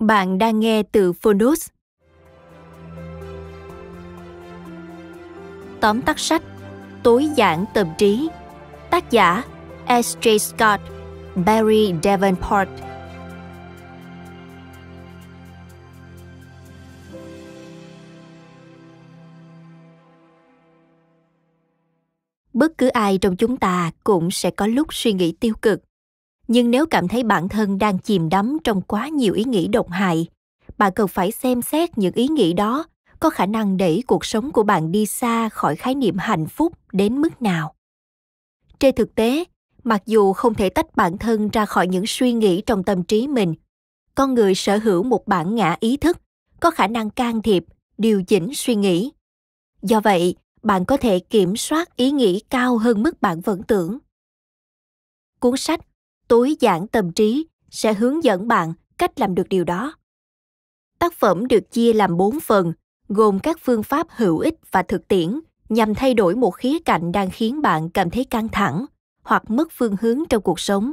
Bạn đang nghe từ Phonos. Tóm tắt sách Tối giản tâm trí Tác giả S.J. Scott Barry Davenport Bất cứ ai trong chúng ta cũng sẽ có lúc suy nghĩ tiêu cực nhưng nếu cảm thấy bản thân đang chìm đắm trong quá nhiều ý nghĩ độc hại bạn cần phải xem xét những ý nghĩ đó có khả năng đẩy cuộc sống của bạn đi xa khỏi khái niệm hạnh phúc đến mức nào trên thực tế mặc dù không thể tách bản thân ra khỏi những suy nghĩ trong tâm trí mình con người sở hữu một bản ngã ý thức có khả năng can thiệp điều chỉnh suy nghĩ do vậy bạn có thể kiểm soát ý nghĩ cao hơn mức bạn vẫn tưởng cuốn sách tối giản tâm trí sẽ hướng dẫn bạn cách làm được điều đó. Tác phẩm được chia làm 4 phần, gồm các phương pháp hữu ích và thực tiễn nhằm thay đổi một khía cạnh đang khiến bạn cảm thấy căng thẳng hoặc mất phương hướng trong cuộc sống.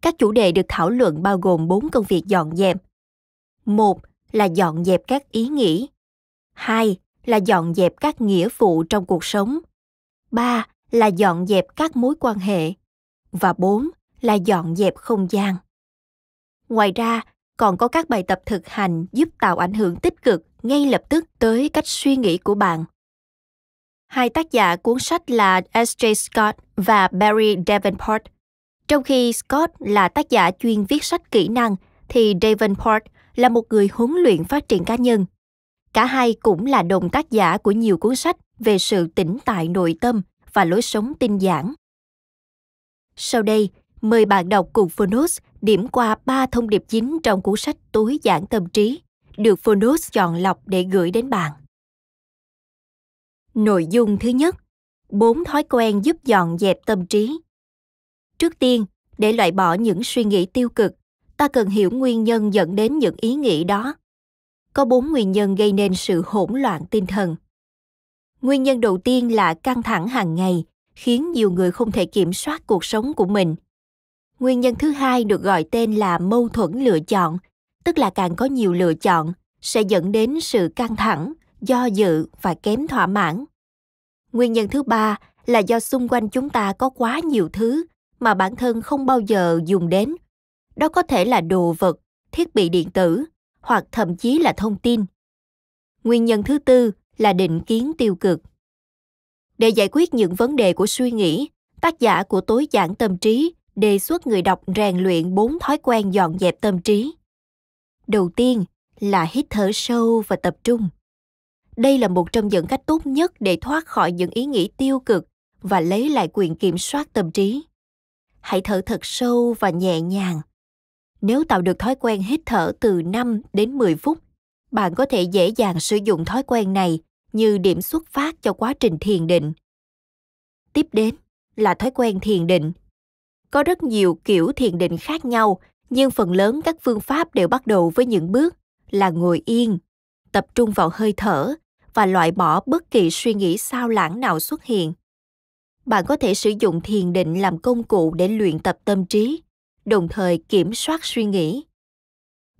Các chủ đề được thảo luận bao gồm 4 công việc dọn dẹp. Một là dọn dẹp các ý nghĩ. Hai là dọn dẹp các nghĩa vụ trong cuộc sống. Ba là dọn dẹp các mối quan hệ. Và bốn là dọn dẹp không gian. Ngoài ra, còn có các bài tập thực hành giúp tạo ảnh hưởng tích cực ngay lập tức tới cách suy nghĩ của bạn. Hai tác giả cuốn sách là s Scott và Barry Davenport. Trong khi Scott là tác giả chuyên viết sách kỹ năng, thì Davenport là một người huấn luyện phát triển cá nhân. Cả hai cũng là đồng tác giả của nhiều cuốn sách về sự tĩnh tại nội tâm và lối sống tinh giản. Sau đây, Mời bạn đọc cùng Phonos điểm qua ba thông điệp chính trong cuốn sách túi giản tâm trí được Phonos chọn lọc để gửi đến bạn. Nội dung thứ nhất, bốn thói quen giúp dọn dẹp tâm trí. Trước tiên, để loại bỏ những suy nghĩ tiêu cực, ta cần hiểu nguyên nhân dẫn đến những ý nghĩ đó. Có bốn nguyên nhân gây nên sự hỗn loạn tinh thần. Nguyên nhân đầu tiên là căng thẳng hàng ngày, khiến nhiều người không thể kiểm soát cuộc sống của mình – Nguyên nhân thứ hai được gọi tên là mâu thuẫn lựa chọn, tức là càng có nhiều lựa chọn sẽ dẫn đến sự căng thẳng, do dự và kém thỏa mãn. Nguyên nhân thứ ba là do xung quanh chúng ta có quá nhiều thứ mà bản thân không bao giờ dùng đến. Đó có thể là đồ vật, thiết bị điện tử hoặc thậm chí là thông tin. Nguyên nhân thứ tư là định kiến tiêu cực. Để giải quyết những vấn đề của suy nghĩ, tác giả của tối giảng tâm trí đề xuất người đọc rèn luyện bốn thói quen dọn dẹp tâm trí. Đầu tiên là hít thở sâu và tập trung. Đây là một trong những cách tốt nhất để thoát khỏi những ý nghĩ tiêu cực và lấy lại quyền kiểm soát tâm trí. Hãy thở thật sâu và nhẹ nhàng. Nếu tạo được thói quen hít thở từ 5 đến 10 phút, bạn có thể dễ dàng sử dụng thói quen này như điểm xuất phát cho quá trình thiền định. Tiếp đến là thói quen thiền định có rất nhiều kiểu thiền định khác nhau nhưng phần lớn các phương pháp đều bắt đầu với những bước là ngồi yên tập trung vào hơi thở và loại bỏ bất kỳ suy nghĩ sao lãng nào xuất hiện bạn có thể sử dụng thiền định làm công cụ để luyện tập tâm trí đồng thời kiểm soát suy nghĩ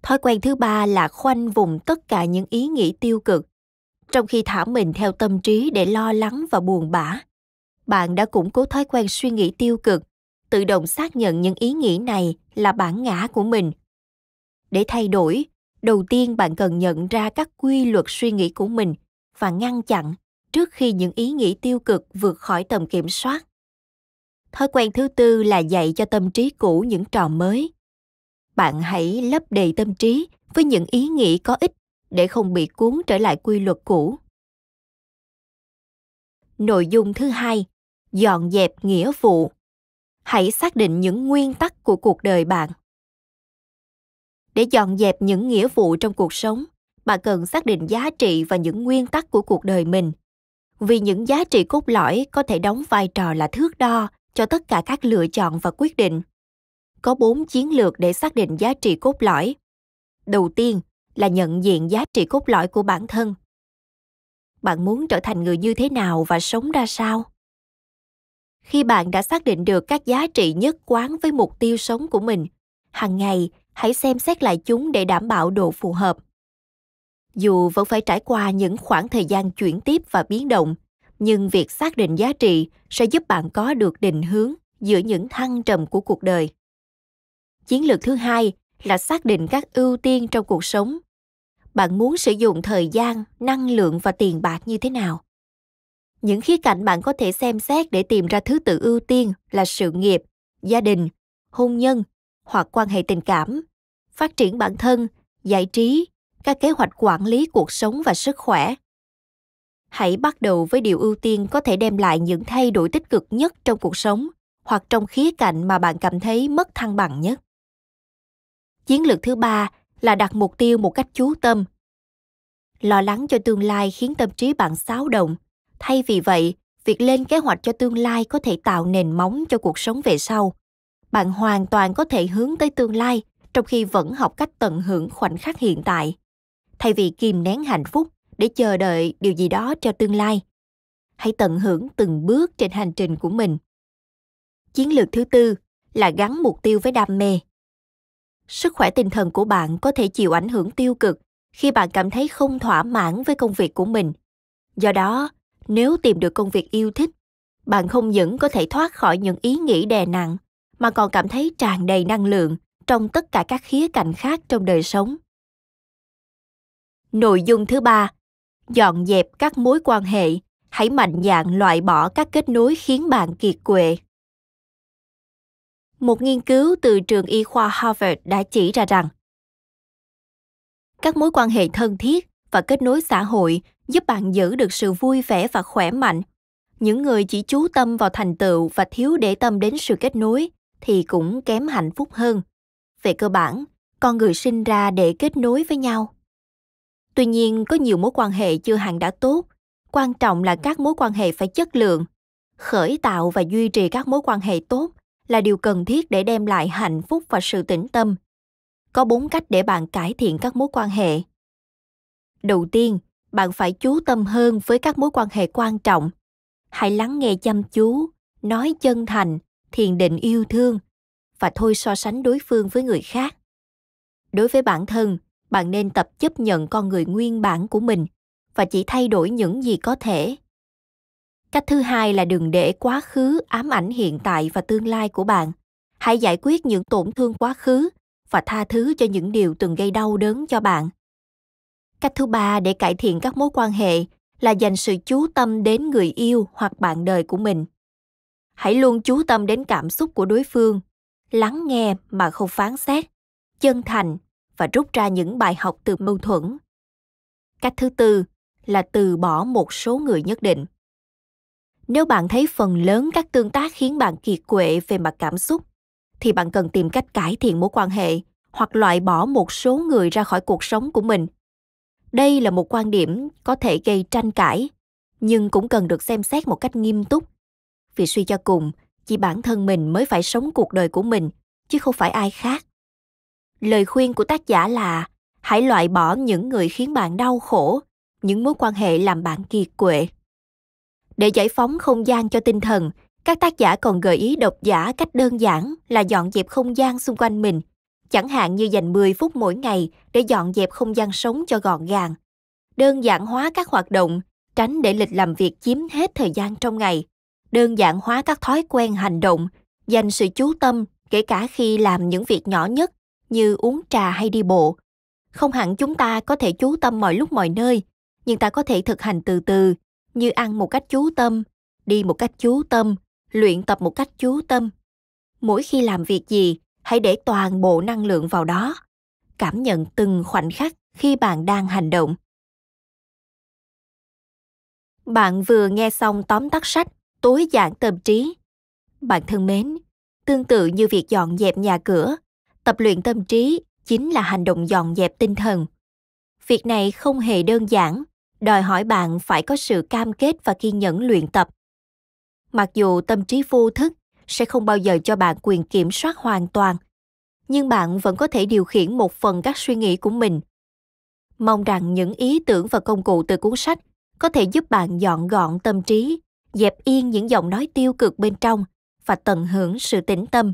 thói quen thứ ba là khoanh vùng tất cả những ý nghĩ tiêu cực trong khi thả mình theo tâm trí để lo lắng và buồn bã bạn đã củng cố thói quen suy nghĩ tiêu cực tự động xác nhận những ý nghĩ này là bản ngã của mình để thay đổi đầu tiên bạn cần nhận ra các quy luật suy nghĩ của mình và ngăn chặn trước khi những ý nghĩ tiêu cực vượt khỏi tầm kiểm soát thói quen thứ tư là dạy cho tâm trí cũ những trò mới bạn hãy lấp đầy tâm trí với những ý nghĩ có ích để không bị cuốn trở lại quy luật cũ nội dung thứ hai dọn dẹp nghĩa vụ hãy xác định những nguyên tắc của cuộc đời bạn để dọn dẹp những nghĩa vụ trong cuộc sống bạn cần xác định giá trị và những nguyên tắc của cuộc đời mình vì những giá trị cốt lõi có thể đóng vai trò là thước đo cho tất cả các lựa chọn và quyết định có bốn chiến lược để xác định giá trị cốt lõi đầu tiên là nhận diện giá trị cốt lõi của bản thân bạn muốn trở thành người như thế nào và sống ra sao khi bạn đã xác định được các giá trị nhất quán với mục tiêu sống của mình hàng ngày hãy xem xét lại chúng để đảm bảo độ phù hợp dù vẫn phải trải qua những khoảng thời gian chuyển tiếp và biến động nhưng việc xác định giá trị sẽ giúp bạn có được định hướng giữa những thăng trầm của cuộc đời chiến lược thứ hai là xác định các ưu tiên trong cuộc sống bạn muốn sử dụng thời gian năng lượng và tiền bạc như thế nào những khía cạnh bạn có thể xem xét để tìm ra thứ tự ưu tiên là sự nghiệp gia đình hôn nhân hoặc quan hệ tình cảm phát triển bản thân giải trí các kế hoạch quản lý cuộc sống và sức khỏe hãy bắt đầu với điều ưu tiên có thể đem lại những thay đổi tích cực nhất trong cuộc sống hoặc trong khía cạnh mà bạn cảm thấy mất thăng bằng nhất chiến lược thứ ba là đặt mục tiêu một cách chú tâm lo lắng cho tương lai khiến tâm trí bạn xáo động thay vì vậy việc lên kế hoạch cho tương lai có thể tạo nền móng cho cuộc sống về sau bạn hoàn toàn có thể hướng tới tương lai trong khi vẫn học cách tận hưởng khoảnh khắc hiện tại thay vì kìm nén hạnh phúc để chờ đợi điều gì đó cho tương lai hãy tận hưởng từng bước trên hành trình của mình chiến lược thứ tư là gắn mục tiêu với đam mê sức khỏe tinh thần của bạn có thể chịu ảnh hưởng tiêu cực khi bạn cảm thấy không thỏa mãn với công việc của mình do đó nếu tìm được công việc yêu thích bạn không những có thể thoát khỏi những ý nghĩ đè nặng mà còn cảm thấy tràn đầy năng lượng trong tất cả các khía cạnh khác trong đời sống nội dung thứ ba dọn dẹp các mối quan hệ hãy mạnh dạn loại bỏ các kết nối khiến bạn kiệt quệ một nghiên cứu từ trường y khoa harvard đã chỉ ra rằng các mối quan hệ thân thiết và kết nối xã hội giúp bạn giữ được sự vui vẻ và khỏe mạnh những người chỉ chú tâm vào thành tựu và thiếu để tâm đến sự kết nối thì cũng kém hạnh phúc hơn về cơ bản con người sinh ra để kết nối với nhau tuy nhiên có nhiều mối quan hệ chưa hẳn đã tốt quan trọng là các mối quan hệ phải chất lượng khởi tạo và duy trì các mối quan hệ tốt là điều cần thiết để đem lại hạnh phúc và sự tĩnh tâm có bốn cách để bạn cải thiện các mối quan hệ đầu tiên bạn phải chú tâm hơn với các mối quan hệ quan trọng hãy lắng nghe chăm chú nói chân thành thiền định yêu thương và thôi so sánh đối phương với người khác đối với bản thân bạn nên tập chấp nhận con người nguyên bản của mình và chỉ thay đổi những gì có thể cách thứ hai là đừng để quá khứ ám ảnh hiện tại và tương lai của bạn hãy giải quyết những tổn thương quá khứ và tha thứ cho những điều từng gây đau đớn cho bạn cách thứ ba để cải thiện các mối quan hệ là dành sự chú tâm đến người yêu hoặc bạn đời của mình hãy luôn chú tâm đến cảm xúc của đối phương lắng nghe mà không phán xét chân thành và rút ra những bài học từ mâu thuẫn cách thứ tư là từ bỏ một số người nhất định nếu bạn thấy phần lớn các tương tác khiến bạn kiệt quệ về mặt cảm xúc thì bạn cần tìm cách cải thiện mối quan hệ hoặc loại bỏ một số người ra khỏi cuộc sống của mình đây là một quan điểm có thể gây tranh cãi nhưng cũng cần được xem xét một cách nghiêm túc vì suy cho cùng chỉ bản thân mình mới phải sống cuộc đời của mình chứ không phải ai khác lời khuyên của tác giả là hãy loại bỏ những người khiến bạn đau khổ những mối quan hệ làm bạn kiệt quệ để giải phóng không gian cho tinh thần các tác giả còn gợi ý độc giả cách đơn giản là dọn dẹp không gian xung quanh mình chẳng hạn như dành 10 phút mỗi ngày để dọn dẹp không gian sống cho gọn gàng. Đơn giản hóa các hoạt động, tránh để lịch làm việc chiếm hết thời gian trong ngày. Đơn giản hóa các thói quen hành động, dành sự chú tâm kể cả khi làm những việc nhỏ nhất như uống trà hay đi bộ. Không hẳn chúng ta có thể chú tâm mọi lúc mọi nơi, nhưng ta có thể thực hành từ từ, như ăn một cách chú tâm, đi một cách chú tâm, luyện tập một cách chú tâm. Mỗi khi làm việc gì, hãy để toàn bộ năng lượng vào đó cảm nhận từng khoảnh khắc khi bạn đang hành động bạn vừa nghe xong tóm tắt sách tối giản tâm trí bạn thân mến tương tự như việc dọn dẹp nhà cửa tập luyện tâm trí chính là hành động dọn dẹp tinh thần việc này không hề đơn giản đòi hỏi bạn phải có sự cam kết và kiên nhẫn luyện tập mặc dù tâm trí vô thức sẽ không bao giờ cho bạn quyền kiểm soát hoàn toàn nhưng bạn vẫn có thể điều khiển một phần các suy nghĩ của mình mong rằng những ý tưởng và công cụ từ cuốn sách có thể giúp bạn dọn gọn tâm trí dẹp yên những giọng nói tiêu cực bên trong và tận hưởng sự tĩnh tâm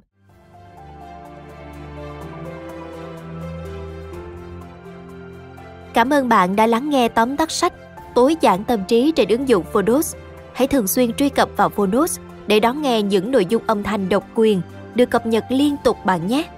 Cảm ơn bạn đã lắng nghe tóm tắt sách Tối giản tâm trí trên ứng dụng Phonos. Hãy thường xuyên truy cập vào Phonos để đón nghe những nội dung âm thanh độc quyền được cập nhật liên tục bạn nhé.